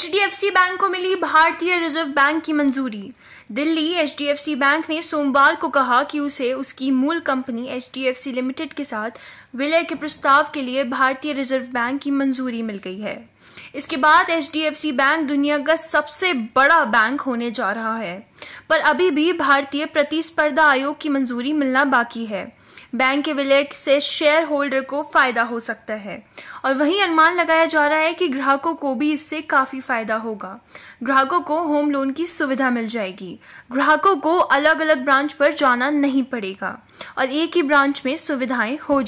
सी bank को मिली भारतीय reserve bank की मंजूरी दिल्ली सी बैंक ने सोमवार को कहा कि उसे उसकी मूल कंपनी सी लिमिटेड के साथ विलय के प्रस्ताव के लिए भारतीय रिजर्व बैंक की मंजूरी मिल गई है इसके बाद सी बैंक दुनिया का सबसे बड़ा बैंक होने जा रहा है पर अभी भी भारतीय प्रतिस्पर्धा आयोग की मंजूरी मिलना बाकी है बैंक के विलय से शेयर होल्डर को फ़ायदा हो सकता है और वहीं अनुमान लगाया जा रहा है कि ग्राहकों को भी इससे काफ़ी फ़ायदा होगा ग्राहकों को होम लोन की सुविधा मिल जाएगी ग्राहकों को अलग अलग ब्रांच पर जाना नहीं पड़ेगा और एक ही ब्रांच में सुविधाएं हो